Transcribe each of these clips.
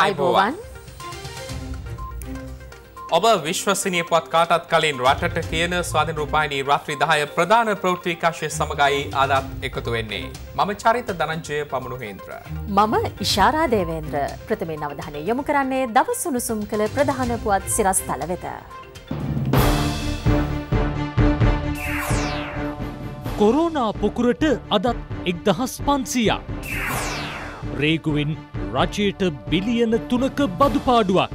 අයිබෝවන් ඔබ විශ්වසනය පත් කාටත් කලින් රටට කියන ස්වාධන රූපායිනී රාත්‍රී දාය ප්‍රධාන ප්‍රෘතිකාශය සමඟයි ආදත් එකතු වෙන්නේ. මම චරිත දනංජය පමණුහේන්ත්‍ර. මම ඉශාරාදේවේන්ද්‍ර ප්‍රථමෙන් අවධානය යොමු කරන්නේ දවසුණුසුම් කළ ප්‍රධාන පුවත් සිරස් තල වෙත. කොරෝනා පොකුරට අදත් එක්දහස් පන්සියක්. රේගුවෙන් රජයට බිලියන තුනක බදුපාඩුවක්.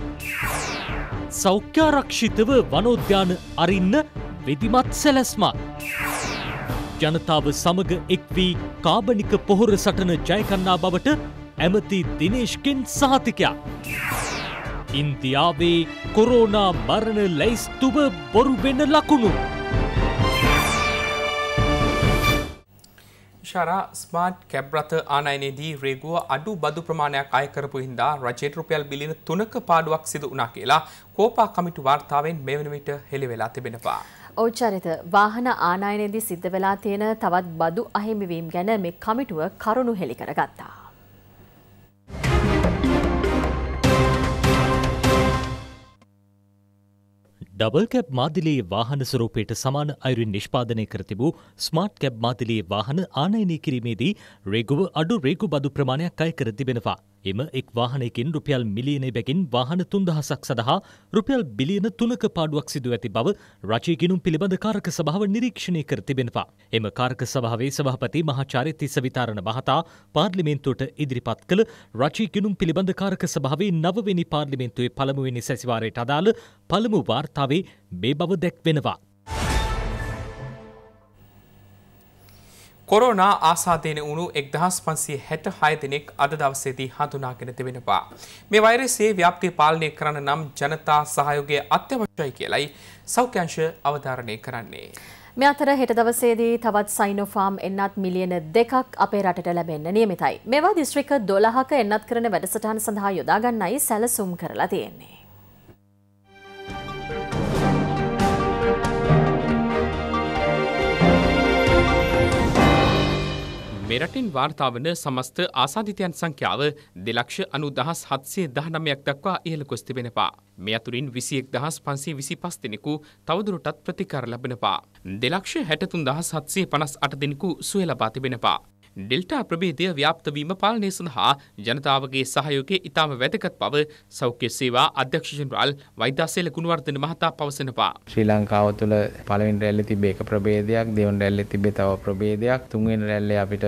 සෞඛ්‍යාරක්ෂිතව වනෝද්‍යාන අරින්න වෙදිමත් සැලැස්මක්. ජනතාව සමග එක්වී කාබනික පොහොර සටන ජයකන්නා බවට ඇමති දිනේශ්කෙන් සාතිකයා. ඉන්දියාවේ කොරෝනා මරණ ලැයිස්තුව බොරුවෙන ලකුණු. ආරක්ෂාරා ස්මාර්ට් කැබ්රත ආනයනයේදී රේගුව අඩු බදු ප්‍රමාණයක් අයකරපු හින්දා රජයට රුපියල් බිලියන තුනක පාඩුවක් සිදු වුණා කියලා කෝපා කමිටු වාර්තාවෙන් මේ වෙන විට හෙළි වෙලා තිබෙනවා. ඔව් චරිත වාහන ආනයනයේදී සිද්ධ වෙලා තියෙන තවත් බදු අහිමිවීම් ගැන මේ කමිටුව කරුණු හෙළි කරගත්තා. ඩබල් කැබ් මාදිලයේ වාහන ස්වරූපයට සමාන අයුරින් නිෂ්පාදනය කර තිබූ ස්මාර්ට් කැබ් මාදිලයේ වාහන ආනයනය කිරීමේදී රේගුව අඩු රේගු බදු ප්‍රමාණයක් අය කර තිබෙනවා. එම එක් වාහනයකින් රුපියල් මිලියනේ බැගින් වාහන තුන්දහසක් සඳහා රුපියල් බිලියන තුනක පාඩුවක් සිදු ඇති බව රජී ගිනුම් පිළිබඳ කාරක සභාව නිරීක්ෂණය කර තිබෙනවා. එම කාරක සභාවේ සභාපති මහාචාර්ය තිස්ස විතාරණ මහතා පාර්ලිමේන්තුවට ඉදිරිපත් කළ රජී ගිනුම් පිළිබඳ කාරක සභාවේ නවවෙනි පාර්ලිමේන්තුවේ පළමුවෙනි සැසිවාරයට අදාළ පළමු වාර්තාවේ මේ බව දැක්වෙනවා. කොරෝනා ආසාධීන වුණු එක්දහස් පන්සිය හැට හයදිනෙක් අද දවසේදී හඳුනාගෙන තිබෙනවා. මේ වෛරසේ ව්‍යාප්තිය පාලනය කරන්න නම් ජනතා සහයෝගය අත්‍යවශ්‍යයි කියලයි සෞඛ්‍යංශ අවධාරණය කරන්නේ. මෙ අතර හෙට දවසේදී තවත් සයිනෝෆාම් එන්නත් මිලියන දෙකක් අපේ රටට ලැබෙන්න නියමිතයි. මෙවා දිස්ත්‍රික දොළහක එන්නත් කරන වැඩසටහන සඳහා යොදාගන්නයි සැලසුම් කරලා තියෙන්නේ. මෙරටින් වාර්තාාවන සමස්ත ආසාධිතයන් සංඛ්‍යාව දෙලක්ෂ අනු දහස් හත්සේ දහනමයක් දක්වා ඉහළ කොස්තිබෙනවා. මෙ අතුරින් විසියෙක් දහස් පන්සේ විසි පස් දෙෙනෙකු තවදුරටත් ප්‍රතිකාර ලබෙනපා. දෙලක්ෂ හැටතුන් දහස් හත්සේ පනස් අට දෙෙනෙකු සුවලබා තිබෙනවා. ඩෙල්ටා ප්‍රභේදය ව්‍යාප්තවීම පාලනය සඳහා ජනතාවගේ සහයෝගය ඉතාම වැදගත් බව සෞඛ්‍ය සේවා අධ්‍යක්ෂ ජනරාල් වෛද්‍යසේල ගුණවර්ධන මහතා පවසනවා. ශ්‍රී ලංකාව තුළ පළවෙනි රැල්ල තිබේ එක ප්‍රභේදයක්, දෙවන රැල්ල තිබේ තව ප්‍රභේදයක්, තුන්වෙනි රැල්ලේ අපිට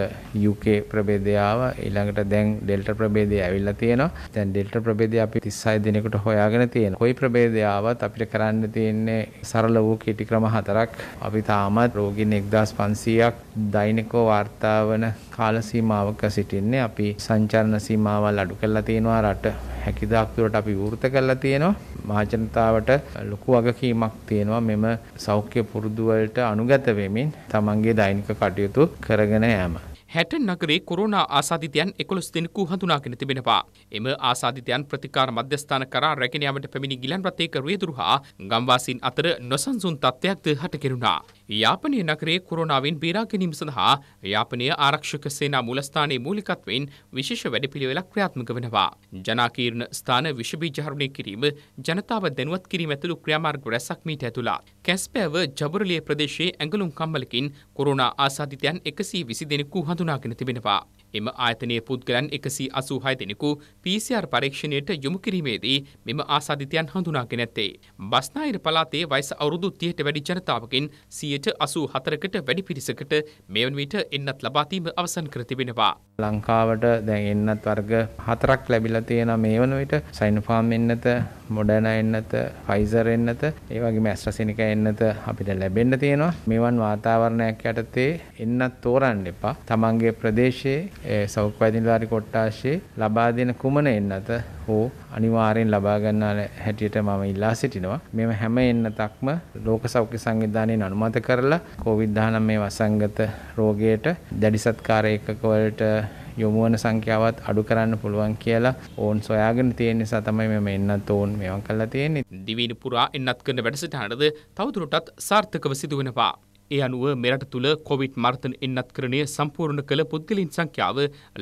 UK ප්‍රභේදය ආව. ඊළඟට දැන් ඩෙල්ටා ප්‍රභේදය ඇවිල්ලා තියෙනවා. දැන් ඩෙල්ටා ප්‍රභේදය අපි 36 දිනකට හොයාගෙන තියෙනවා. කොයි ප්‍රභේදය ආවත් අපිට කරන්න තියෙන්නේ සරල වූ කෙටි ක්‍රම හතරක්. අපි තාමත් රෝගීන් 1500ක් දෛනිකව වාර්තා වන කාල සීමාවක සිටින්නේ අපි සංචරණ සීමාවල් අඩු කරලා තියෙනවා රට හැකියදාක් දුරට අපි වෘත කරලා තියෙනවා මහජනතාවට ලොකු වගකීමක් තියෙනවා මෙම සෞඛ්‍ය පුරුදු වලට අනුගත වෙමින් තමන්ගේ දෛනික කටයුතු කරගෙන යෑම හැටන් නගරේ කොරෝනා ආසාධිතයන් එකොළොස් දෙනෙකු හඳුනාගෙන තිබෙනවා. එම ආසාධිතයන් ප්‍රතිකාර මධ්‍යස්ථාන කරා රැගෙන යාමට පැමිණි ගිලන් රථයක රියදුරු හා ගම්වාසීන් අතර නොසන්සුන් තත්ත්වයක්ද හට කෙරුණා. යාපනය නගරේ කොරනාවෙන් බේරාගැනීම සඳහා යාපනය ආරක්ෂක සේනා මුලස්ථානයේ මූලිකත්වයෙන් විශේෂ වැඩපිළිවෙලක් ක්‍රියාත්මක වෙනවා. ජනාකීර්ණ ස්ථාන විෂබීජ හරුණය කිරීම ජනතාව දැනුවත් කිරීම ඇතුළු ක්‍රියාමාර්ග රැසක් මීට ඇතුළත්. කැස්පෑව ජබරලිය ප්‍රදේශයේ ඇඟලුම් කම්බලකින් කොරෝනා ආසාධිතයන් එකසී විසි දෙනෙකු හඳුනාගෙන තිබෙනවා. එම ආයතනයේ පුද්ගලයන් එකසී අසූහය දෙනෙකු PCR පරීක්ෂණයට යොමු කිරීමේදී මෙම ආසාධිතයන් හඳුනාගෙන ඇත්තේ. බස්නාහිර පළාතේ වයස අවුරුදු 30ට වැඩි ජනතාවකින් 184කට වැඩි පිරිසකට මේ වන විට එන්නත් ලබා දීම අවසන් කර තිබෙනවා. ලංකාවට දැන් එන්නත් වර්ග හතරක් ලැබිලා තියෙන මේ වන විට සයින්ෆාම් එන්නත මොඩර්න එන්නත ෆයිසර් එන්නත ඒ වගේම ඇස්ට්‍රසෙනිකා එන්නත අපිට ලැබෙන්න තියෙනවා මේවන් වාතාවරණයක් යටතේ එන්නත් තෝරන්න එපා තමන්ගේ ප්‍රදේශයේ සෞඛ්‍ය අධිකාරී කොට්ටාශයේ ලබා දෙන කුමන එන්නත හෝ අනිවාර්යෙන් ලබා ගන්නා හැටියට මම ඉල්ලා සිටිනවා. මෙම හැම එන්නතක්ම ලෝක සෞඛ්‍ය සංවිධානයෙන් අනුමත කරලා COVID-19 මේ වසංගත රෝගයට දැඩි සත්කාර ඒකකවලට යොමු වන සංඛ්‍යාවත් අඩු කරන්න පුළුවන් කියලා ඕන් සොයාගෙන තියෙන නිසා තමයි මම එන්නත් ඕන් මේවා කරලා තියෙන්නේ. දිවිනි පුරා එන්නත් කරන වැඩසටහනද තවදුරටත් සාර්ථකව සිදු වෙනවා. ඒ අනුව මෙරට තුළ කොවිඩ් මර්තන එන්නත් කරණය සම්පූර්ණ කළ පුද්ගලින් සංඛ්‍යාව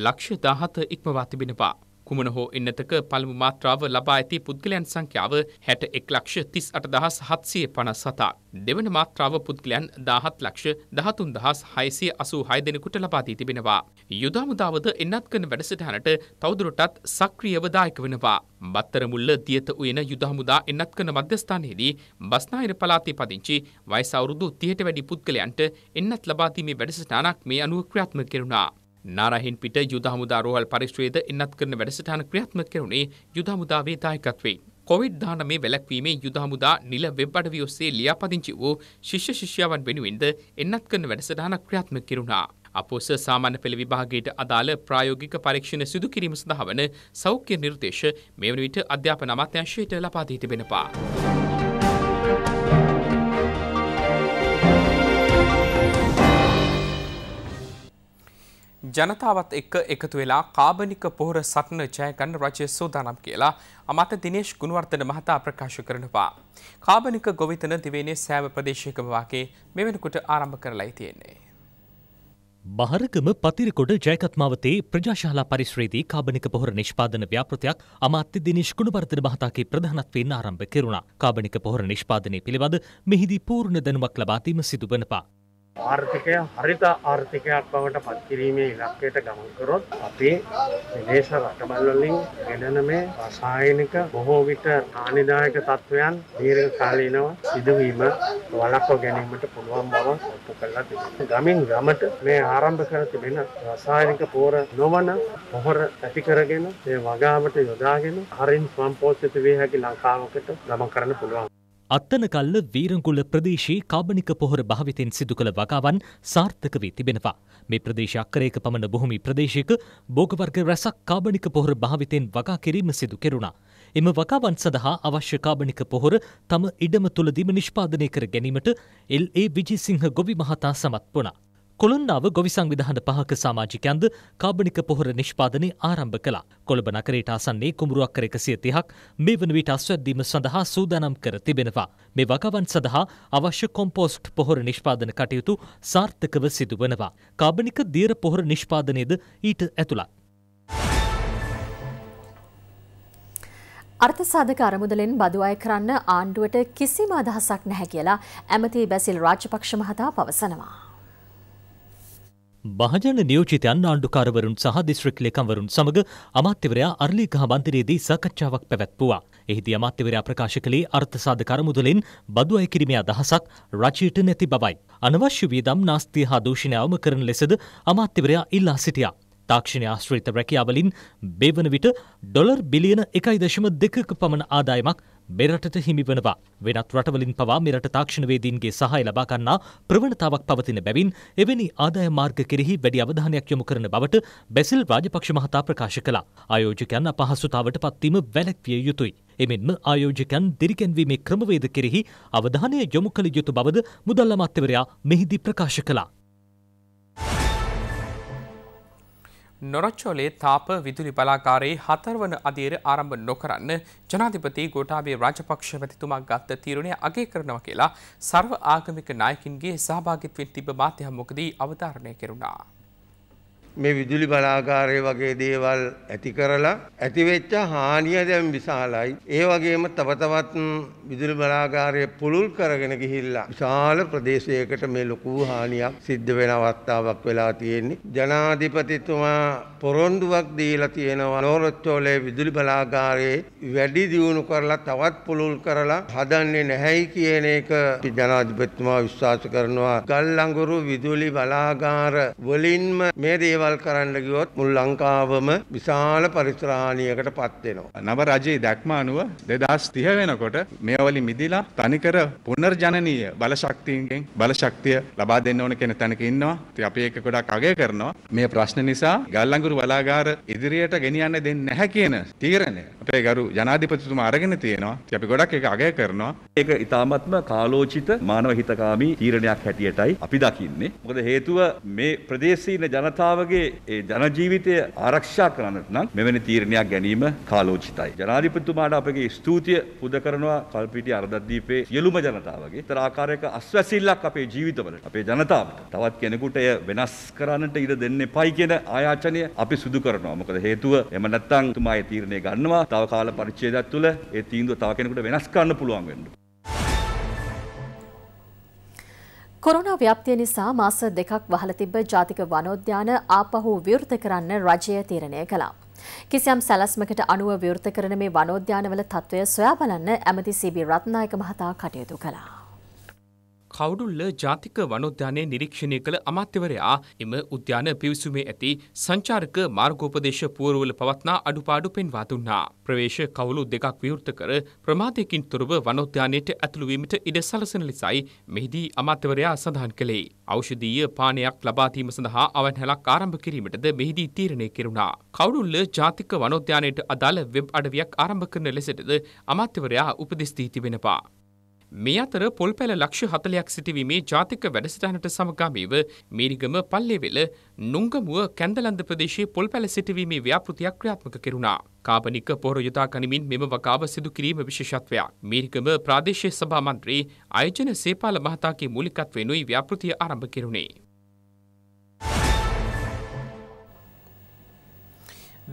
ලක්ෂ දාහත ඉක්මවා තිබෙනවා. කුමන හෝ එන්නතක පළමු මාත්‍රාව ලබා ඇති පුද්ගලයන් සංඛ්‍යාව හැට එක් ලක්ෂ තිස් අට දහස් හත්සිය පනස් සතා. දෙවන මාත්‍රාව පුද්ගලයන් දාහත් ලක්ෂ දහතුන් දහස් හයසිය අසූ හය දෙනෙකුට ලබාදී තිබෙනවා. යුදාමුදාවද එන්නත් කන වැඩසටහනට තවදුරටත් සක්‍රියව දායක වෙනවා. බත්තරමුල්ල දියත උයන යුදහමුදා එන්නත් කන මධ්‍යස්ථානයේදී බස්නාහිර පලාතේ පදිංචි වයස අවුරුදු 30ට වැඩි පුද්ගලයන්ට එන්නත් ලබා දීමේ වැඩසටහනක් මේ අනුව ක්‍රියාත්මක කෙරුණා. නාරහින් පිට යුද හමුදා රෝහල් පරිශ්‍රයේද එන්නත් කරන වැඩසටහන ක්‍රියාත්මක කෙරුණේ යුද හමුදාවේ දායකත්වයෙන්. කොවිඩ්ධානමේ වැලැක්වීමේ යුදහමුදා නිල වෙබ්බඩවි ඔස්සේ ලියාපදිංචි වූ ශිෂ්‍ය ශිෂ්‍යාවන් වෙනුවෙන්ද එන්නත් කරන වැඩසටහන ක්‍රියාත්මක කෙරුණා. අපෝස සාමාන්‍ය පෙළ විභාගයට අදාළ ප්‍රායෝගික පරීක්ෂණ සිදු කිරීම සඳහා වන සෞඛ්‍ය නිර්දේශ මේ වන විට අධ්‍යාපන අමාත්‍යංශයට ලබා දී තිබෙනවා. ජනතාවත් එක්ක එකතු වෙලා කාබනික පොහොර සටන ජයගන්න රජය සූදානම් කියලා අමත දිනේශ් ගුණවර්ධන මහතා ප්‍රකාශ කරනවා. කාබනික ගොවිතන දිවේනේ සෑම ප්‍රදේශයකම වාගේ මෙවැනිකුට ආරම්භ කරලයි තියෙන්නේ. බහරගම පතිරකොඩ ජයකත්මාවතේ ප්‍රජාශාලා පරිශ්‍රයේදී කාබනික පොහොර නිෂ්පාදන ව්‍යාපෘතියක් අමාත්‍ය දිනේශ් ගුණවර්ධන මහතාගේ ප්‍රධානත්වයෙන් ආරම්භ කෙරුණා. කාබනික පොහොර නිෂ්පාදනය පිළිබඳ මෙහිදී පූර්ණ දැනුමක් ලබා දීම සිදු වෙනවා. ආර්ථිකය හරිත ආර්ථිකයක් බවට පත්කිරීමේ ඉලක්කයට ගමන් කරොත් අපේ විදේශ රටබල්වලින් ගෙනන මේ රසායනික බොහෝ විට හානිදායක තත්ත්වයන් දීර්ඝ කාලීනව සිදුවීම වළක්ව ගැනීමට පුළුවන් බව ඔප්පු කරලා තිබෙනවා. ගමින් ගමට මේ ආරම්භ කර තිබෙන රසායනික පෝර නොවන පොහොර ඇති කරගෙන ඒ වගාවට යොදාගෙන හරින් සම්පෝෂිත වේ හැකි ලංකාවකට ගමන් කරන්න පුළුවන්. අත්තනකල්ල වීරංගුල ප්‍රදේශයේ කාබනික පොහොර භාවිතයෙන් සිදු කළ වගාවන් සාර්ථක වී තිබෙනවා. මේ ප්‍රදේශ අක්කරයක පමණ බොහොමි ප්‍රදේශයක බෝගවර්ග රැසක් කාබනික පොහොර භාවිතයෙන් වගා කිරීම සිදු කෙරුණා. එම වගාවන් සඳහා අවශ්‍ය කාබනික පොහොර තම ඉඩම තුළදීම නිෂ්පාදනය කර ගැනීමට එල්.ඒ. විජේසිංහ ගොවි මහතා සමත් වුණා. කොළොන්නාව ගොවි සංවිධාන පහක සමාජිකයන්ද කාබනික පොහොර නිෂ්පාදනය ආරම්භ කළා. කොළඹ නගරයට ආසන්නේ කුමරුවක් කර එකසිය තිහක් මේ වන විට අස්වැද්දීම සඳහා සූදානම් කර තිබෙනවා. මේ වකවන් සඳහා අවශ්‍ය කොම්පෝස්ට් පොහොර නිෂ්පාදන කටයුතු සාර්ථකව සිදුවනවා. කාබනික දියර පොහොර නිෂ්පාදනයද ඊට ඇතුළත්. අර්ථසාධක අරමුදලෙන් බදු අය කරන්න ආණ්ඩුවට කිසිම අදහසක් නැහැ කියලා ඇමති බැසිල් රාජපක්ෂ මහතා පවසනවා. භාජන නියෝජිතයන් ආණ්ඩුකාරවරුන් සහ දිස්ත්‍රික් ලේකම්වරුන් සමග අමාත්‍යවරයා අරලිගහ බන්දරයේදී සාකච්ඡාවක් පැවැත්වුවා. එහිදී අමාත්‍යවරයා ප්‍රකාශ කළේ අර්ථසාධකර මුදලින් බදු අය කිරීමේ අදහසක් රජයට නැති බවයි. අනවශ්‍ය වියදම් නාස්තිය හා දූෂණය අවම කරන ලෙසද අමාත්‍යවරයා ඉල්ලා සිටියා. තාක්ෂණ ආශ්‍රිත රැකියාවලින් බේවන විට ඩොලර් බිලියන එකයි දශම දෙකක පමණ ආදායමක් මෙරටට හිමිවනවා. වෙනත් රටවලින් පවා මෙරට තාක්ෂණවේදීන්ගේ සහය ලබා ගන්නා ප්‍රවණතාවක් පවතින බැවින් එවැනි ආදාය මාර්ග කෙරෙහි වැඩි අවධානයක් යොමු කරන බවට බැසිල් රාජපක්ෂ මහතා ප්‍රකාශ කළා. ආයෝජකයන් අපහසුතාවට පත්වීම වැළැක්විය යුතුයි. එමෙන්ම ආයෝජකයන් දිරිගැන්වීමේ ක්‍රමවේද කෙරෙහි අවධානය යොමු කළ යුතු බවද මුදල් අමාත්‍යවරයා මෙහිදී ප්‍රකාශ කළා. නොරොච්චෝලේ තාප විදුලි බලාකාරයේ හතරවන අදියර ආරම්භ නොකරන්න ජනාධිපති ගෝඨාභය රාජපක්ෂ මැතිතුමා ගත්ත තීරණය අගය කරනවා කියලා සර්ව ආගමික නායකින්ගේ සහභාගිත්වයෙන් තිබ මාධ්‍ය මොකදී අවධාරණය කෙරුණා. මේ විදුලි බලාගාරය වගේ දේවල් ඇති කරලා ඇතිවෙච්ච හානිය දැන් විශාලයි. ඒ වගේම තව තවත් විදුලි බලාගාරය පුළුල් කරගෙන ගිහිල්ලා විශාල ප්‍රදේශයකට මේ ලොකු හානියක් සිද්ධ වෙන අවස්ථාවක් වෙලා තියෙන්නේ. ජනාධිපතිතුමා පොරොන්දුවක් දීලා තියෙනවා නෝරොච්චෝලේ විදුලි බලාගාරයේ වැඩි දියුණු කරලා තවත් පුළුල් කරලා හදන්නේ නැහැයි කියන එක ජනාධිපතිතුමා විශ්වාස කරනවා. ගල් අඟුරු විදුලි බලාගාර වලින්ම මේ දේවල් දේවල් කරන්න ගියොත් මුළු ලංකාවම විශාල පරිසරහානියකට පත් වෙනවා. නව රජයේ දැක්ම අනුව 2030 වෙනකොට මේවලින් මිදිලා තනිකර පුනර්ජනනීය බලශක්තියෙන් බලශක්තිය ලබා දෙන්න ඕන කියන තැනක ඉන්නවා. ඉතින් අපි ඒක ගොඩක් අගය කරනවා. මේ ප්‍රශ්න නිසා ගල්ලංගුරු බලාගාර ඉදිරියට ගෙනියන්න දෙන්නේ නැහැ කියන තීරණය අපේ ගරු ජනාධිපතිතුමා අරගෙන තියෙනවා. ඉතින් අපි ගොඩක් ඒක අගය කරනවා. ඒක ඉතාමත්ම කාලෝචිත මානව හිතකාමී තීරණයක් හැටියටයි අපි දකින්නේ. මොකද හේතුව මේ ප්‍රදේශීන ජනතාවගේ තමන්ගේ ඒ ජනජීවිතය ආරක්ෂා කරන්නට නම් මෙවැනි තීරණයක් ගැනීම කාලෝචිතයි. ජනාධිපතිතුමාට අපගේ ස්තුතිය පුද කරනවා කල්පිටිය අරදද්වීපයේ සියලුම ජනතාවගේ තර ආකාරයක අස්වැසිල්ලක් අපේ ජීවිතවලට අපේ ජනතාවට තවත් කෙනෙකුට එය වෙනස් කරන්නට ඉඩ දෙන්න එපයි කියන ආයාචනය අපි සිදු කරනවා. මොකද හේතුව එම නැත්තම් තුමාගේ තීරණය ගන්නවා. තව කාල පරිච්ඡේදයක් තුළ ඒ තීන්දුව තව කෙනෙකුට වෙනස් කරන්න පුළුවන් වෙන්න. කොරෝනා ව්‍යාප්තිය නිසා මාස දෙකක් වහල තිබ්බ ජාතික වනෝද්‍යාන ආපහු විවෘත කරන්න රජය තීරණය කළා. කිසියම් සැලැස්මකට අනුව විවෘත කරන මේ වනෝද්‍යානවල තත්ත්වය සොයා බලන්න ඇමති සීබී රත්නායක මහතා කටයුතු කළා. කවුඩුල්ල ජාතික වනෝද්‍යානය නිරීක්ෂණය කළ අමාත්‍යවරයා එම උද්‍යාන පිවිසුමේ ඇති සංචාරක මාර්ගෝපදේශ පුවරුවල පවත්නා අඩුපාඩු පෙන්වා දුන්නා. ප්‍රවේශ කවුළු දෙකක් විවෘත කර ප්‍රමාදයකින් තොරව වනෝද්‍යානයට ඇතුළුවීමට ඉඩ සලසන ලෙසයි මෙහිදී අමාත්‍යවරයා සඳහන් කළේ. ඖෂධීය පානයක් ලබා දීම සඳහා අවන්හලක් ආරම්භ කිරීමටද මෙහිදී තීරණය කෙරුණා. කවුඩුල්ල ජාතික වනෝද්‍යානයට අදාළ වෙබ් අඩවියක් ආරම්භ කරන ලෙසටද අමාත්‍යවරයා උපදෙස් දී තිබෙනවා. මේ අතර පොල්පැල ලක්ෂ හතලයක් සිටිවීමේ ජාතික වැඩසටහනට සමගාමීව මීරිගම පල්ලෙවෙල නුංගමුව කැන්දලන්ද ප්‍රදේශයේ පොල්පැල සිටිවීමේ ව්‍යාපෘතියක් ක්‍රියාත්මක කෙරුණා. කාබනික පොර යොදා ගනිමින් මෙම වකාව සිදු කිරීම විශේෂත්වයක්. මීරිගම ප්‍රාදේශීය සභා මන්ත්‍රී අයජන සේපාල මහතාගේ මූලිකත්වයෙන්ුයි ව්‍යාපෘතිය ආරම්භ කෙරුණේ.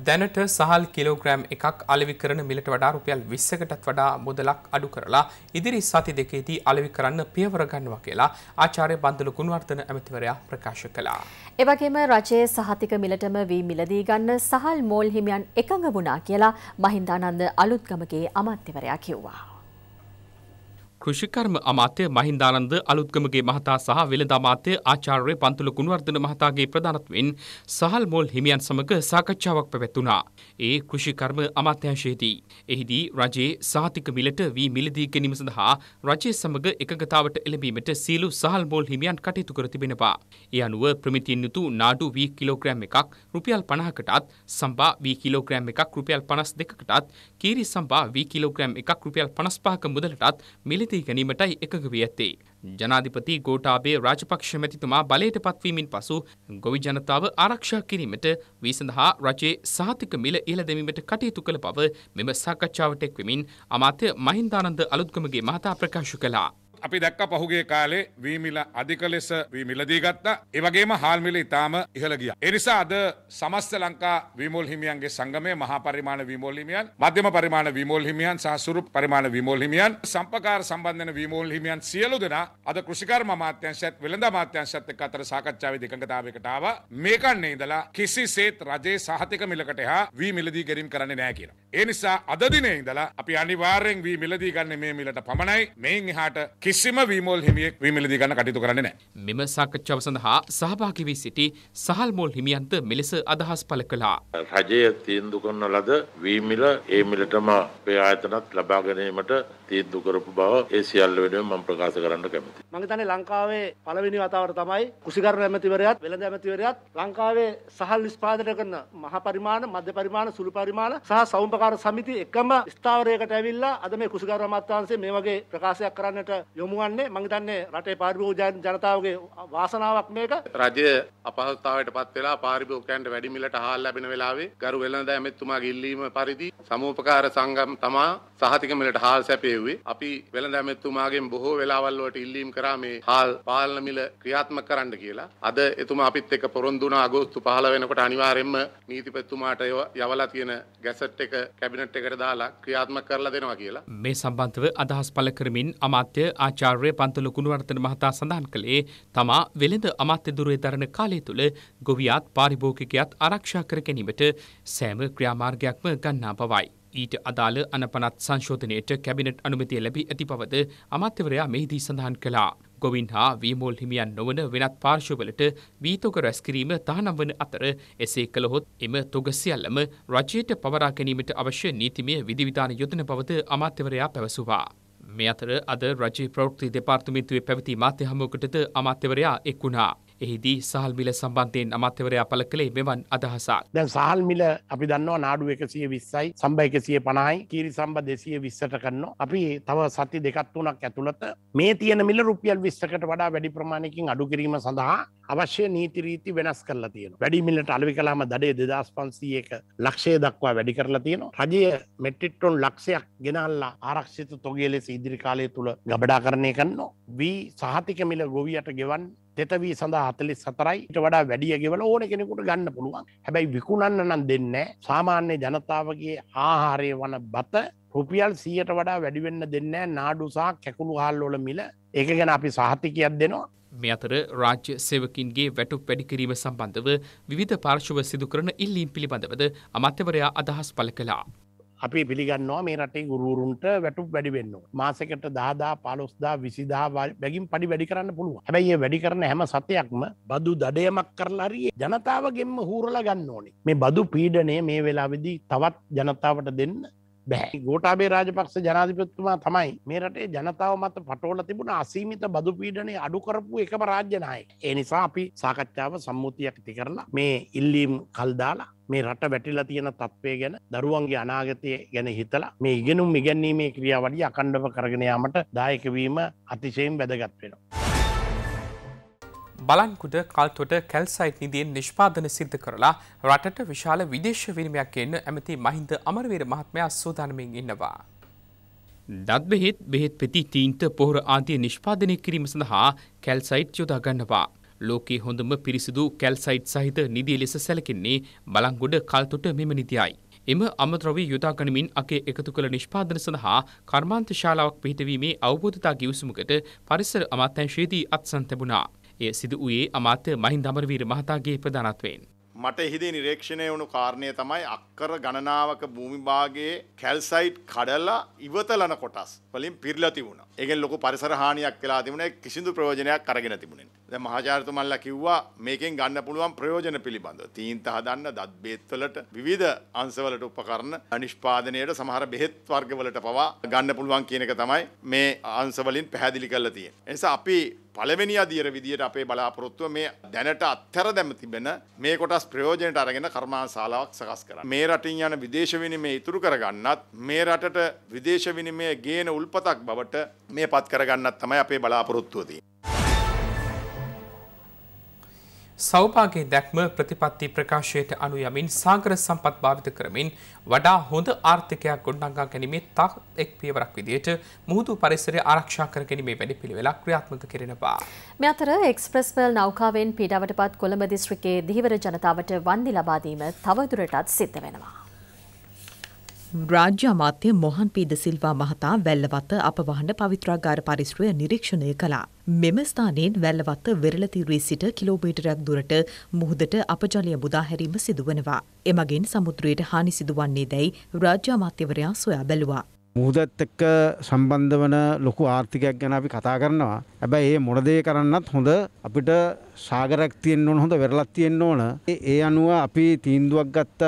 දැනට සහල් කිලෝග්‍රෑම් එකක් අලෙවි කරන මිලට වඩා රුපියල් 20කටත් වඩා මුදලක් අඩු කරලා ඉදිරි සති දෙකේදී අලෙවි කරන්න පියවර ගන්නවා කියලා ආචාර්ය බන්දුලු ගුණවර්ධන ඇමතිවරයා ප්‍රකාශ කළා. ඒ වගේම රජයේ සහතික මිලටම වී මිලදී ගන්න සහල් මෝල් හිමියන් එකඟ වුණා කියලා මහින්දානන්ද අලුත්ගමගේ අමාත්‍යවරයා කිව්වා. කෘෂිකර්ම අමාත්‍ය මහින්දානන්ද අලුත්ගමගේ මහතා සහ වෙළඳ අමාත්‍ය ආචාර්ය පන්තුල කුණවර්ධන මහතාගේ ප්‍රධානත්වයෙන් සහල් මෝල් හිමියන් සමග සාකච්ඡාවක් පැවැත්වුණා. ඒ කෘෂිකර්ම අමාත්‍යංශයේදී. එහිදී රජයේ සහතික මිලට වී මිලදී ගැනීම සඳහා රජය සමග එකගතාවට එළඹීමට සියලු සහල් මෝල් හිමියන් කටයුතු කර තිබෙනවා. ඒ අනුව ප්‍රමිතියෙන් යුතු නාඩු වී කිලෝග්‍රෑම් එකක් රුපියල් 50කටත් සම්බා වී කිලෝග්‍රෑම් එකක් රුපියල් 52කටත් කීරි සම්බා වී කිලෝග්‍රෑම් එකක් රුපියල් 55ක මුදලටත් මිලදී පැවැත්වී ගැනීමටයි එකඟ වී ඇත්තේ. ජනාධිපති ගෝටාබේ රාජපක්ෂ මැතිතුමා බලයට පත්වීමෙන් පසු ගොවි ජනතාව ආරක්ෂා කිරීමට වී සඳහා රජයේ සහතික මිල ඉහළ දැමීමට කටයුතු කළ බව මෙම සාකච්ඡාවට එක්වමින් අමාත්‍ය මහින්දානන්ද අලුත්ගමගේ මහතා ප්‍රකාශ කළා. අපි දැක්ක පහුගේ කාලේ වීමිල අධික ලෙස වීමිලදී ගත්තා. ඒ වගේම හාල්මිල ඊටාම ඉහළ ගියා. ඒ නිසා අද සමස්ත ලංකා විමෝල් හිමියන්ගේ සංගමය මහා පරිමාණ විමෝල් හිමියන්, මධ්‍යම පරිමාණ විමෝල් හිමියන් සහ සුරු පරිමාණ විමෝල් හිමියන් සම්පකාර සම්බන්ධන විමෝල් හිමියන් සියලු දෙනා අද කෘෂිකර්ම අමාත්‍යාංශයත් වෙළඳ අමාත්‍යාංශයත් එක්ක අතර සාකච්ඡාවේ දෙකඟතාවයකට ආවා. මේ කන්නේ ඉඳලා කිසිසේත් රජයේ සහතික මිලකට එහා වීමිලදී ගැනීම කරන්නේ නැහැ කියලා. ඒ නිසා අද දිනේ ඉඳලා අපි අනිවාර්යෙන් වීමිලදී ගන්න මේ මිලට පමණයි. මේන් එහාට කිසි කිසිම වීමෝල් හිමියෙක් වීමලදී ගන්න කටයුතු කරන්නේ නැහැ. මෙම සාකච්ඡාව සඳහා සහභාගී වී සිටි සහල් මෝල් හිමියන්ට මෙලෙස අදහස් පළ කළා. රජය තීන්දුව කරන ලද වීමිල ඒ මිලටම අපේ ආයතනත් ලබා ගැනීමට තීන්දුව කරපු බව ඒ සියල්ල වෙනුවෙන් මම ප්‍රකාශ කරන්න කැමතියි. මම හිතන්නේ ලංකාවේ පළවෙනි වතාවට තමයි කුසිකරණ ඇමතිවරයාත් වෙළඳ ඇමතිවරයාත් ලංකාවේ සහල් නිෂ්පාදනය කරන මහ පරිමාණ, මධ්‍ය පරිමාණ, සුළු පරිමාණ සහ සවුම්පකාර සමිති එකම ස්ථාවරයකට ඇවිල්ලා අද මේ කුසිකරණ අමාත්‍යාංශයේ මේ වගේ ප්‍රකාශයක් කරන්නට යොමුුවන්නේ මංහිතන්නේ රටේ පාරිභෝජයන් ජනතාවගේ වාසනාවක් මේක රජය අපහස්ථාවට පත් වෙලා පාරිභෝකයන්ට වැඩිමිලට හාල් ලැබෙන වෙලාවේ ගරු වෙළඳ ඇමෙත්තුමා ගිල්ලීම පරිදි සමූපකාර සංගම් තමා සහතික මිලට හාල් සැපයුවේ අපි වෙළඳ ඇමෙත්තුමාගෙන් බොහෝ වෙලාවල් වලට ඉල්ලීම් කරා මේ හාල් පාලන මිල ක්‍රියාත්මක කරන්න කියලා අද එතුමා අපිත් එක්ක පොරොන්දු වුණා අගෝස්තු 15 වෙනකොට අනිවාර්යයෙන්ම නීතිපතිතුමාට යවලා තියෙන ගැසට් එක කැබිනට් එකට දාලා ක්‍රියාත්මක කරලා දෙනවා කියලා මේ සම්බන්ධව අදහස් පළ කරමින් අමාත්‍ය ආචාර්ය පන්තුල ගුණවර්ධන මහතා සඳහන් කළේ තමා වෙළඳ අමාත්‍යදුරේ දරන කාලය තුළ ගොවියාත් පාරිභෝගිකයත් ආරක්ෂා කර ගැනීමට සෑම ක්‍රියාමාර්ගයක්ම ගන්නා බවයි. ඊට අදාළ අනපනත් සංශෝධනයට කැබිනට් අනුමතිය ලැබී ඇති බවද අමාත්‍යවරයා මෙහිදී සඳහන් කළා. ගොවින් හා වීමෝල් හිමියන් නොවන වෙනත් පාර්ශවලට වීතොග රැස්කිරීම තහනම් වන අතර එසේ කළහොත් එම තොග සියල්ලම රජයට පවරා ගැනීමට අවශ්‍ය නීතිමය විධිවිධාන යොදන බවද අමාත්‍යවරයා පැවසුවා. මේ අතර අද රජයේ ප්‍රවෘත්ති දෙපාර්තමේන්තුවේ පැවති මාධ්‍ය හමුවකටද අමාත්‍යවරයා එක් වුණා. එහිදී සහල් මිල සම්බන්ධයෙන් අමත්‍යවරයා පල කළේ මෙවන් අදහසක්. දැන් සහල් මිල අපි දන්නවා නාඩු එකසිය විස්සයි සම්බ එකසිය පණයි කිරි සම්බ දෙසිය විස්සට කන්න අපි තව සති දෙකත් වනක් ඇතුළත මේ තියන මිල රුපියල් විස්සකට වඩා වැඩි ප්‍රමාණයකින් අඩු කිරීම සඳහා අවශ්‍ය නීතිරීති වෙනස් කරලා තියෙන වැඩිමිලට අලවි කලාම දඩේ දෙදස් පන්සීයක ලක්ෂය දක්වා වැඩි කරලා තියෙන රජය මෙට්‍රිට්ටොන් ලක්ෂයක් ගෙනල්ලා ආරක්ෂිත තොගේ ලෙස ඉදිරි කාලය තුළ ගබඩා කරණය කන්නවා වී සහතික මිල ගොවියට ගෙවන් තෙතවී සඳහා අතලෙස් සතරයි ඉට වඩා වැඩියගෙවල ඕන කෙනෙකුට ගන්න පුළුවන් හැබැයි විකුණන්න නම් දෙන්න සාමාන්‍ය ජනතාවගේ ආහාරය වන බත රුපියල් සියට වඩා වැඩිවෙන්න දෙන්න නාඩුසා කැකුළු හල්ලෝල මිල ඒක ගැන අපි සාහතිකයක් දෙනවා මේ අතර රාජ්‍ය සෙවකින්ගේ වැටු වැඩිකිරීම සම්බන්ධව විධ පාර්ශව සිදුකරන ඉල්ලීම් පිළිබඳවද අමත්‍යවරයා අදහස් පල කලා. අපි පිළිගන්නවා මේ රටේ ගුරුවරුන්ට වැටු වැඩිවෙන්න මාසකට දාදා පලොස්දා විසිදා බැගින් පඩි වැඩි කරන්න පුළුව හැබැයි වැඩි කරන හැම සතයක්ම බදු දඩයමක් කරලාරිය ජනතාවගෙන්ම හූරලා ගන්න ඕනේ මේ බදු පීඩනය මේ වෙලාවෙදී තවත් ජනතාවට දෙන්න බැහැ ගෝටාබේ රාජපක්ෂ ජනාධිපත්තුමා තමයි මේ රටේ ජනතාව මත පටෝල තිබුණ අසීමිත බදු පීඩනය අඩු කරපු එකම රාජ්‍යනාය. ඒ නිසා අපි සාකච්ඡාව සම්මුතියක් ති කරලා මේ ඉල්ලීම් කල්දාලා මේ රට වැටිලා තියෙන තත්ත්වය ගැන දරුවන්ගේ අනාගතය ගැන හිතලා මේ ඉගෙනුම් ඉගැන්වීමේ ක්‍රියාවලිය අකණ්ඩව කරගෙනයාමට දායකවීම අතිශයෙන් වැදගත් වෙනවා. බලන්කුඩ කල්තොට කැල්සයිට් නිදියෙන් නිෂ්පාදන සිද්ධ කරලා රටට විශාල විදේශ විනිමයක් එන්න ඇමති මහින්ද අමරවීර මහත්මයා සූදානමින් ඉන්නවා. දත් බෙහෙත් බෙහෙත් පෙති තීන්ත පොහොර ආදිය නිෂ්පාදනය කිරීම සඳහා කැල්සයිට් යොදාගන්නවා. ලෝකයේ හොඳම පිරිසිදු කැල්සයිට් සහිත නිදිය ලෙස සැලකෙන්නේ බලංගොඩ කල්තොට මෙම නිතියයි. එම අමද්‍රව්‍ය යොදාගනිමින් අකේ එකතු කළ නිෂ්පාදන සඳහා කර්මාන්ත ශාලාවක් පිහිටවීමේ අවබෝධතා ගිවිසුමකට පරිසර අමාත්‍යංශයේදී අත්සන් තිබුණා. එය සිදු වූයේ අමාත්‍ය මහින්ද අමරවීර මහතාගේ ප්‍රධානත්වයෙන්. මට එහිදී නිරීක්ෂණය වුණු කාරණය තමයි අක්කර ගණනාවක භූමිභාගයේ කැල්සයිට් කඩලා ඉවතලන කොටස්. වලින් පිරලා තිබුණා. ඒකෙන් ලොකු පරිසර හානියක් වෙලා තිබුණේ කිසිදු ප්‍රයෝජනයක් අරගෙන තිබුණේ නැහැ. දැන් මහාචාර්යතුමන්ලා කිව්වා මේකෙන් ගන්න පුළුවන් ප්‍රයෝජන පිළිබඳව තීන්ත හදන්න, දත් බේත් වලට, විවිධ අංශවලට උපකරණ නිෂ්පාදනයට සමහර බෙහෙත් වර්ග වලට පවා ගන්න පුළුවන් කියන එක තමයි මේ අංශ වලින් පැහැදිලි කරලා තියෙන්නේ. ඒ නිසා අපි පළවෙනි අදියර විදියට අපේ බලාපොරොත්තුව මේ දැනට අත්හැර දැම තිබෙන මේ කොටස් ප්‍රයෝජනයට අරගෙන කර්මාන්ශාලාවක් සකස් කරන්න. මේ රටින් යන විදේශ විනිමය ඉතුරු කරගන්නත් මේ රටට විදේශ විනිමය ගේන මුල්පතක් බවට මේ පත් කරගන්නත් තමයි අපේ බලාපොරොත්තුවදී. සෞභාගේ දැක්ම ප්‍රතිපත්ති ප්‍රකාශයට අනු යමින් සාගර සම්පත් භාවිත කරමින් වඩා හොඳ ආර්ථිකයක් ගොඩනගා ගැනීමේ තක් එක් පියවරක් විදියට මුහුදු පරිසරය ආරක්ෂා කර ගැනීමේ වැඩි පිළිවෙලක් ක්‍රියාත්මක කෙරෙන බව. මේ අතර එක්ස්ප්‍රස් මේල් නෞකාවෙන් පීඩාවටපත් කොළඹ දිස්ත්‍රික්කයේ දිහිවර ජනතාවට වන්දි ලබා දීම තවදුරටත් සිද්ධ වෙනවා. රාජ්‍ය අමාත්‍ය මොහන් පීද සිල්වා මහතා වැල්ලවත්ත අපවහන පවිත්‍රාගාර පරිශ්‍රය නිරීක්ෂණය කළා. මෙම ස්ථානයෙන් වැල්ලවත්ත වෙරළතිරී සිට කිලෝමීටරයක් දුරට මුහුදට අපජලය මුදාහැරීම සිදුවනවා. එමගින් සමුද්‍රයට හානි සිදුවන්නේ දැයි රාජ්‍ය අමාත්‍යවරයා සොයා බැලුවා. මුහදත් එක්ක සම්බන්ධ වන ලොකු ආර්ථිකයක් ගැන අපි කතා කරනවා. හැබැයි ඒ මොන දේ කරන්නත් හොඳ අපිට සාගරයක් තියෙන්න ඕන හොඳ වෙරළක් තියෙන්න ඕන. ඒ අනුව අපි තීන්දුවක් ගත්ත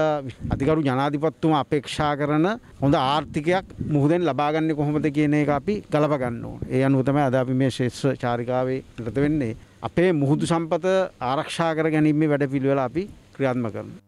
අධිකරු ජනාධිපතිතුමා අපේක්ෂා කරන හොඳ ආර්ථිකයක් මුහුදෙන් ලබා ගන්න කොහොමද කියන එක අපි ගලප ගන්න ඕන. ඒ අනුව තමයි අද අපි මේ ශ්‍රේෂ්ඨ චාරිකාවේ නිරත වෙන්නේ. අපේ මුහුදු සම්පත ආරක්ෂා කර ගැනීමේ වැඩපිළිවෙල අපි ක්‍රියාත්මක කරනවා.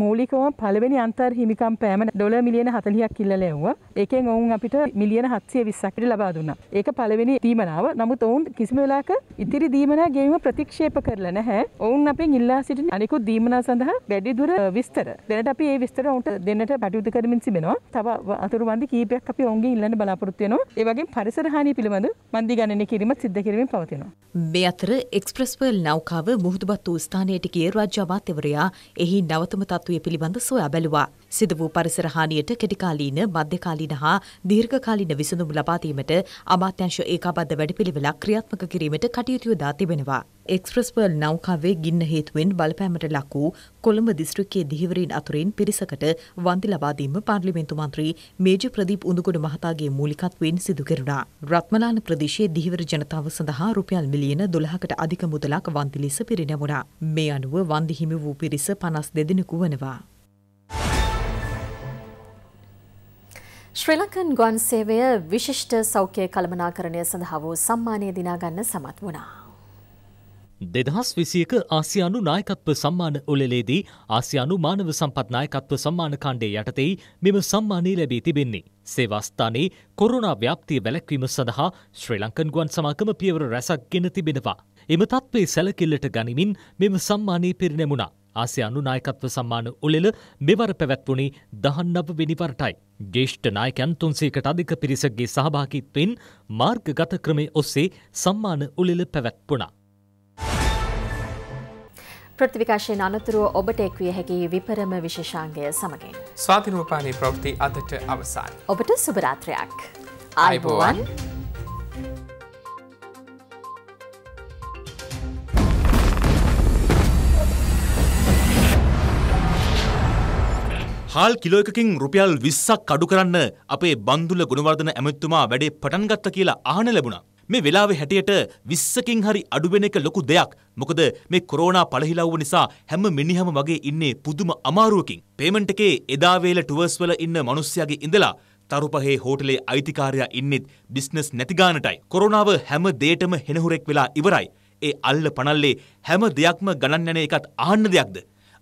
මූලිකව පළවෙනි අන්තර් හිමිකම් පෑම ඩොලර් මිලියන 40ක් ඉල්ලලා ඇව්වා. ඒකෙන් ඔවුන් අපිට මිලියන 720ක් ලබා දුන්නා. ඒක පළවෙනි දීමනාව. නමුත් ඔවුන් කිසිම වෙලාවක ඉතිරි දීමනා ගෙවීම ප්‍රතික්ෂේප කරලා නැහැ. ඔවුන් අපෙන් ඉල්ලා සිටින අනිකුත් දීමනා සඳහා වැඩිදුර විස්තර. දැනට අපි මේ විස්තර ඔවුන්ට දෙන්නට කටයුතු කරමින් සිටිනවා. තව අතුරුබන්දි කීපයක් අපි ඔවුන්ගෙන් ඉල්ලන්න බලාපොරොත්තු වෙනවා. ඒ වගේම පරිසර හානිය පිළිබඳ මන්දි ගණනය කිරීමත් සිද්ධ කිරීමෙන් පවතිනවා. මේ අතර එක්ස්ප්‍රස්වර්ල් නෞකාව මුහුදුබත් වූ ස්ථානයට ගිය රාජ්‍ය අමාත්‍යවරයා එහි නවතම තත් තත්ත්වය පිළිබඳ සොයා බැලුවා. සිදු වූ පරිසර හානියට කෙටිකාලීන, මධ්‍යකාලීන හා දීර්ඝකාලීන විසඳුම් ලබා දීමට අමාත්‍යාංශ ඒකාබද්ධ වැඩපිළිවෙලක් ක්‍රියාත්මක කිරීමට කටයුතු යොදා තිබෙනවා. එක්ස්ප්‍රස්වර්ල් නෞකාවේ ගින්න හේතුවෙන් බලපෑමට ලක් වූ කොළඹ දිස්ත්‍රික්කයේ දිහිවරින් අතුරින් පිරිසකට වන්දි ලබාදීම පාර්ලිමේන්තු මන්ත්‍රී මේජ ප්‍රදීප් උඳුගොඩ මහතාගේ මූලිකත්වයෙන් සිදු කෙරුණා. රත්මලාන ප්‍රදේශයේ දිහිවර ජනතාව සඳහා රුපියල් මිලියන 12කට අධික මුදලක් වන්දි ලෙස පිරිනැමුණා. මේ අනුව වන්දි හිමි වූ පිරිස 52 දෙනෙකු වනවා. ශ්‍රී ලංකන් ගුවන් සේවය විශිෂ්ට සෞඛ්‍ය කළමනාකරණය සඳහා වූ සම්මානය දිනාගන්න සමත් වුණා. දෙදහස් විසියක ආසියානු නායකත්ව සම්මාන උලෙලේදී ආසියානු මානව සම්පත් නායකත්ව සම්මාන කාණ්ඩේ යටතෙයි මෙම සම්මානය ලැබී තිබෙන්නේ. සේවස්ථානයේ කොරුණා ව්‍යාප්තිය වැලැක්වීම සඳහා ශ්‍රී ලංකන් ගුවන් සමාගම පියවර රැසක් ගෙන තිබෙනවා. එම තත්වේ සැලකිල්ලට ගනිමින් මෙම සම්මානයේ පිරිනැමුණා. ආසියානු නායකත්ව සම්මාන උලෙල මෙවර පැවැත්වුණේ දහන්නව වෙනිවරටයි. ජේෂ්ඨ නායකයන් තුන්සේකට අධික පිරිසගේ සහභාගීත්වෙන් මාර්ගගත ක්‍රමය ඔස්සේ සම්මාන උලෙල පැවැත්වුණා. ප්‍රතිවිකාශයෙන් අනතුරුව ඔබට එක්විය හැකි විපරම විශේෂාංගය සමගින්. ස්වාතිනූපානී ප්‍රවෘති අදට අවසාන්. ඔබට සුභරාත්‍රයක්. අයිබෝවන්. හාල් කිලෝ එකකින් රුපියල් 20ක් අඩු කරන්න අපේ බන්දුල ගුණවර්ධන ඇමතිතුමා වැඩේ පටන් ගත්තා කියලා අහන්න ලැබුණා. මේ වෙලාවේ හැටියට 20කින් හරි අඩු වෙන එක ලොකු දෙයක්. මොකද මේ කොරෝනා පළහිලව්ව නිසා හැම මිනිහම වගේ ඉන්නේ පුදුම අමාරුවකින්. පේමන්ට් එකේ එදා වේල ටුවර්ස් වල ඉන්න මිනිස්සයාගේ ඉඳලා තරුපහේ හෝටලේ අයිතිකාරයා ඉන්නෙත් බිස්නස් නැති ගානටයි. කොරෝනාව හැම දෙයකම හෙනහුරෙක් වෙලා ඉවරයි. ඒ අල්ල පනල්ලේ හැම දෙයක්ම ගණන් නැන එකත් අහන්න දෙයක්ද?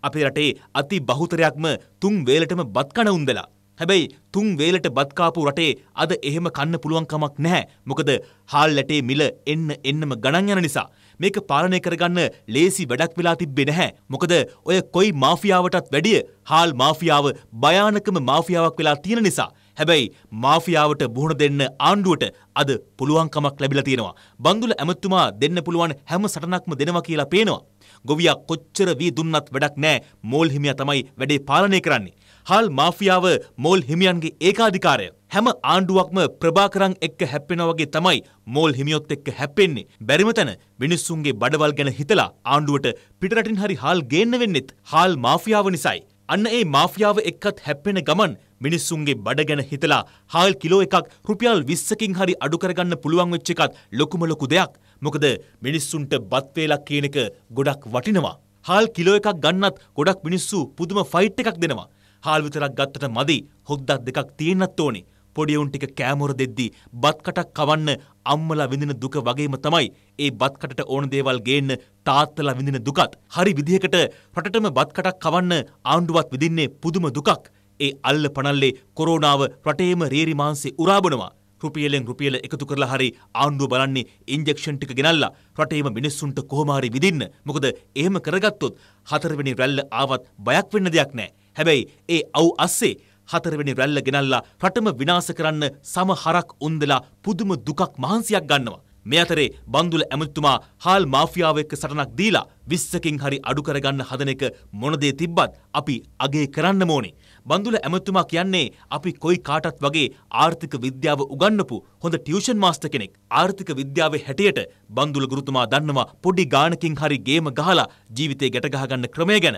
අපේ රටේ අති බහුතරයක්ම තුන් වේලටම බත් කන උන්දලා හැබැයි තුන් වේලට බත්කාපු රටේ අද එහෙම කන්න පුළුවන්කමක් නැහැ. මොකද හාල් ලැටේ මිල එන්න එන්නම ගණන් යන නිසා. මේක පාලනය කරගන්න ලේසි වැඩක් වෙලා තිබ්බේ නැහැ. මොකද ඔය කොයි මාෆියාවටත් වැඩිය හාල් මාෆියාව භයානකම මාෆියාවක් වෙලා තියෙන නිසා. හැබැයි මාෆියාවට බුහුණ දෙන්න ආණ්ඩුවට අද පුළුවන්කමක් ලැබිලා තියෙනවා. බන්දුල ඇමතුමා දෙන්න පුළුවන් හැම සටනක්ම දෙනවා කියලා පේනවා. ගොවියා කොච්චර වී දුන්නත් වැඩක් නැහැ. මෝල් හිමියා තමයි වැඩේ පාලනය කරන්නේ. හල් මාෆියාව මෝල් හිමියන්ගේ ඒකාධිකාරය. හැම ආණ්ඩුවක්ම ප්‍රභාකරන් එක්ක හැප්පෙනා වගේ තමයි මෝල් හිමියොත් එක්ක හැප්පෙන්නේ. බැරිම තැන මිනිස්සුන්ගේ බඩවල් ගැන හිතලා ආණ්ඩුවට පිටරටින් හරි හාල් ගේන්න වෙන්නෙත් හාල් මාෆියාව නිසායි. අන්න ඒ මාෆියාව එක්කත් හැප්පෙන ගමන් මිනිස්සුන්ගේ බඩ ගැන හිතලා හාල් කිලෝ එකක් රුපියල් 20කින් හරි අඩු කරගන්න පුළුවන් වෙච්ච එකත් ලොකුම ලොකු දෙයක්. මොකද මිනිස්සුන්ට බත් වේලක් කියන එක ගොඩක් වටිනවා. හාල් කිලෝ එකක් ගන්නත් ගොඩක් මිනිස්සු පුදුම ෆයිට් එකක් දෙනවා. හාල් විතරක් ගත්තට මදි. හොද්දක් දෙකක් තියෙන්නත් ඕනේ. පොඩි උන් ටික කෑමොර දෙද්දී බත් කටක් කවන්න අම්මලා විඳින දුක වගේම තමයි ඒ බත් කටට ඕන දේවල් ගේන්න තාත්තලා විඳින දුකත්. හරි විදිහකට රටටම බත් කටක් කවන්න ආණ්ඩුවත් විඳින්නේ පුදුම දුකක්. ඒ අල්ල පනල්ලේ කොරෝනාව රටේම රේරි මාංශේ උරාබනවා. රුපියලෙන් රුපියල එකතු කරලා හරි ආණ්ඩුව බලන්නේ ඉන්ජෙක්ෂන් ටික ගෙනල්ලා රටේම මිනිස්සුන්ට කොහොම හරි විදින්න. මොකද එහෙම කරගත්තොත් හතරවෙනි රැල්ල ආවත් බයක් වෙන්න දෙයක් නැහැ. හැබැයි ඒ අව් අස්සේ හතරවෙනි රැල්ල ගෙනල්ලා රටම විනාශ කරන්න සම හරක් උන්දලා පුදුම දුකක් මහන්සියක් ගන්නවා. මේ අතරේ බන්දුල ඇමතුමා හාල් මාෆියාව එක්ක සටනක් දීලා විස්සකින් හරි අඩු කරගන්න හදන එක මොන දේ තිබ්බත් අපි අගේ කරන්න ඕනේ. බන්දුල ඇමතුමා කියන්නේ අපි කොයි කාටත් වගේ ආර්ථික විද්‍යාව උගන්නපු හොඳ ටියුෂන් මාස්ටර් කෙනෙක්. ආර්ථික විද්‍යාවේ හැටියට බන්දුල ගුරුතුමා දන්නවා පොඩි ගානකින් හරි ගේම ගහලා ජීවිතේ ගැට ගහගන්න ක්‍රමය ගැන.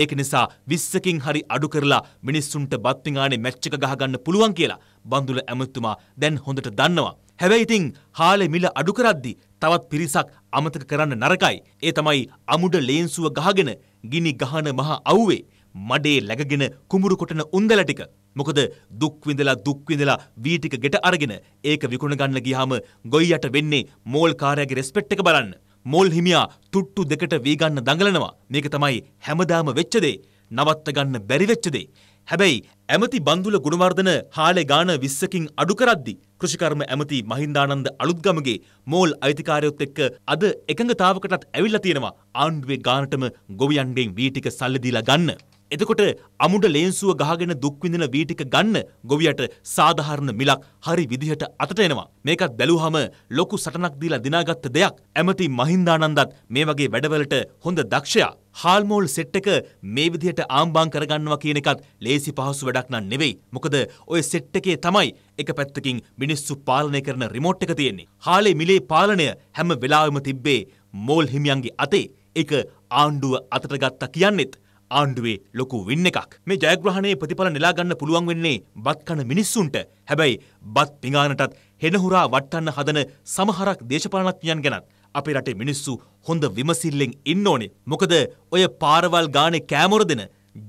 ඒක නිසා 20කින් හරි අඩු කරලා මිනිස්සුන්ට බත් පිඟානේ මැච් එක ගහගන්න පුළුවන් කියලා බන්දුල ඇමතුමා දැන් හොඳට දන්නවා. හැබැයි ඉතින් හාලේ මිල අඩු කරද්දි තවත් පිරිසක් අමතක කරන්න නරකයි. ඒ තමයි අමුඩ ලේන්සුව ගහගෙන ගිනි ගහන මහ අවුවේ මඩේ läගගෙන කුඹුරු කොටන උන්දල ටික. මොකද දුක් විඳලා දුක් විඳලා වී ටික ගෙට අරගෙන ඒක විකුණ ගන්න ගියාම ගොයියට වෙන්නේ මෝල් කාර්යාගේ රෙස්පෙක්ට් එක බලන්න. මෝල් හිමියා තුට්ටු දෙකට වී ගන්න දඟලනවා. මේක තමයි හැමදාම වෙච්ච දේ. නවත්ත ගන්න බැරි වෙච්ච දේ. හැබැයි ඇමති බන්දුල ගුණවර්ධන හාලේ ගාන 20කින් අඩු කරද්දි කෘෂිකර්ම ඇමති මහින්දානන්ද අලුත්ගමගේ මෝල් අයිතිකාරයොත් එක්ක අද එකඟතාවකටත් ඇවිල්ලා තියෙනවා ආණ්ඩුවේ ගානටම ගොවියන්ගෙන් වී ටික සල්ලි දීලා ගන්න. එතකොට අමුඩ ලේන්සුව ගහගෙන දුක්විඳින වීටික ගන්න ගොවියට සාධාරණ මිලක් හරි විදිහට අතට එනවා. මේකත් බැලුවහම ලොකු සටනක් දීලා දිනාගත්ත දෙයක්. ඇමති මහින්දානන්දත් මේ වගේ වැඩවලට හොඳ දක්ෂයා. හාල්මෝල් සෙට් එක මේ විදිහට ආම්බාන් කරගන්නවා කියන එකත් ලේසි පහසු වැඩක් නන් නෙවෙයි. මොකද ඔය සෙට් එකේ තමයි එක පැත්තකින් මිනිස්සු පාලනය කරන රිමෝට් එක තියෙන්නේ. හාලේ මිලේ පාලනය හැම වෙලාවෙම තිබ්බේ මෝල් හිමියන්ගේ අතේ. ඒක ආණ්ඩුව අතට ගත්තා කියන්නෙත් ආණ්ඩුවේ ලොකු වින්න එකක්. මේ ජයග්‍රහණයේ ප්‍රතිඵල නෙලා ගන්න පුළුවන් වෙන්නේ බත් කන මිනිස්සුන්ට. හැබැයි බත් පිඟානටත් හෙනහුරා වට්ටන්න හදන සමහරක් දේශපාලනඥයන් ගැනත් අපේ රටේ මිනිස්සු හොඳ විමසිල්ලෙන් ඉන්න ඕනේ. මොකද ඔය පාරවල් ගානේ කෑමොර දෙන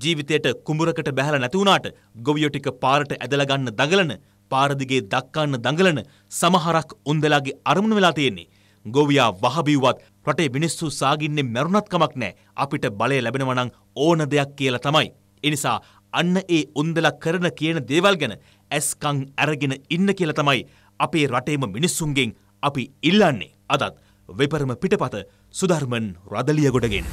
ජීවිතයට කුඹරකට බැහැලා නැති වුණාට ගොවියෝ ටික පාරට ඇදලා ගන්න දඟලන පාරදිගේ දක්කන්න දඟලන සමහරක් උන්දලාගේ අරමුණ වෙලා තියෙන්නේ. ගොවියා වහබිව්වත් රටේ මිනිස්සු සාගින්නේ මැරුණත් කමක් නෑ අපිට බලය ලැබෙනවා නම් ඕන දෙයක් කියලා තමයි. එනිසා අන්න ඒ උන්දලා කරන කියන දේවල් ගැන ඇස්කං අරගෙන ඉන්න කියලා තමයි අපේ රටේම මිනිස්සුන්ගෙන් අපි ඉල්ලන්නේ. අදත් වෙපරම පිටපත සුධර්මන් රදලිය ගොඩගෙන්.